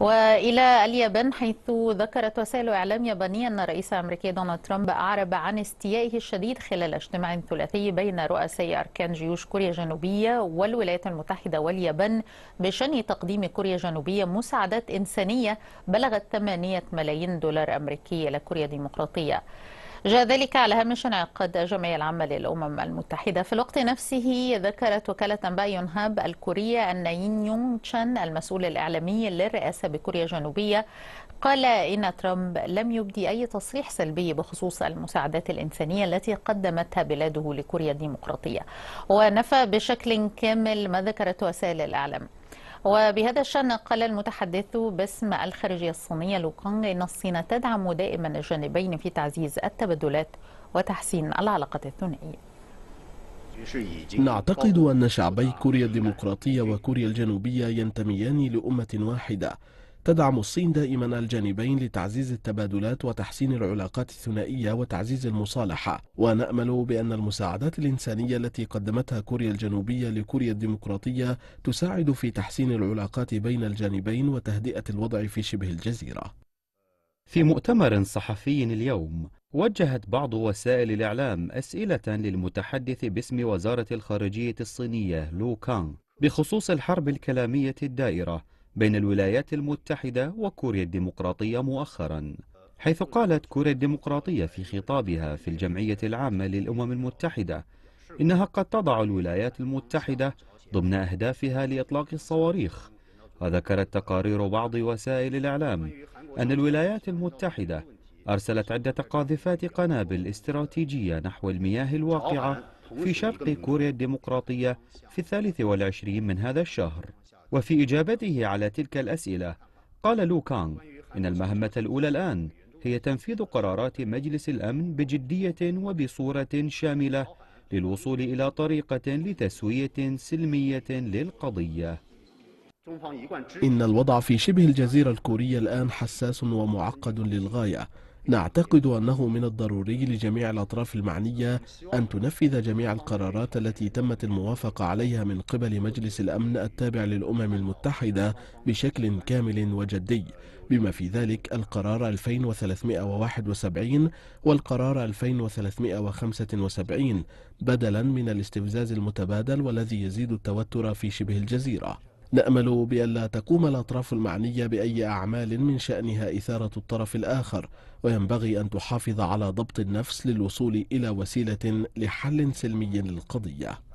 وإلى اليابان حيث ذكرت وسائل إعلام يابانية أن الرئيس الأمريكي دونالد ترامب أعرب عن استيائه الشديد خلال اجتماع ثلاثي بين رؤسي أركان جيوش كوريا الجنوبية والولايات المتحدة واليابان بشأن تقديم كوريا الجنوبية مساعدات إنسانية بلغت 8 ملايين دولار أمريكي لكوريا الديمقراطية. جاء ذلك على هامش انعقاد جمعية العامة للأمم المتحدة في الوقت نفسه ذكرت وكالة أنباء يونهاب الكورية أن يين يونغ تشان المسؤول الإعلامي للرئاسة بكوريا الجنوبية قال إن ترامب لم يبدي أي تصريح سلبي بخصوص المساعدات الإنسانية التي قدمتها بلاده لكوريا الديمقراطية ونفى بشكل كامل ما ذكرته وسائل الإعلام وبهذا الشأن قال المتحدث باسم الخارجية الصينية لوكونغ إن الصين تدعم دائما الجانبين في تعزيز التبادلات وتحسين العلاقات الثنائية نعتقد أن شعبي كوريا الديمقراطية وكوريا الجنوبية ينتميان لأمة واحدة تدعم الصين دائما الجانبين لتعزيز التبادلات وتحسين العلاقات الثنائية وتعزيز المصالحة ونأمل بأن المساعدات الإنسانية التي قدمتها كوريا الجنوبية لكوريا الديمقراطية تساعد في تحسين العلاقات بين الجانبين وتهدئة الوضع في شبه الجزيرة في مؤتمر صحفي اليوم وجهت بعض وسائل الإعلام أسئلة للمتحدث باسم وزارة الخارجية الصينية لو كانغ بخصوص الحرب الكلامية الدائرة بين الولايات المتحدة وكوريا الديمقراطية مؤخرا حيث قالت كوريا الديمقراطية في خطابها في الجمعية العامة للأمم المتحدة إنها قد تضع الولايات المتحدة ضمن أهدافها لإطلاق الصواريخ وذكرت تقارير بعض وسائل الإعلام أن الولايات المتحدة أرسلت عدة قاذفات قنابل استراتيجية نحو المياه الواقعة في شرق كوريا الديمقراطية في الثالث والعشرين من هذا الشهر وفي إجابته على تلك الأسئلة قال لو كانغ إن المهمة الأولى الآن هي تنفيذ قرارات مجلس الأمن بجدية وبصورة شاملة للوصول إلى طريقة لتسوية سلمية للقضية إن الوضع في شبه الجزيرة الكورية الآن حساس ومعقد للغاية نعتقد أنه من الضروري لجميع الأطراف المعنية أن تنفذ جميع القرارات التي تمت الموافقة عليها من قبل مجلس الأمن التابع للأمم المتحدة بشكل كامل وجدي بما في ذلك القرار 2371 والقرار 2375 بدلا من الاستفزاز المتبادل والذي يزيد التوتر في شبه الجزيرة نأمل بألا تقوم الأطراف المعنية بأي أعمال من شأنها إثارة الطرف الآخر وينبغي أن تحافظ على ضبط النفس للوصول إلى وسيلة لحل سلمي للقضية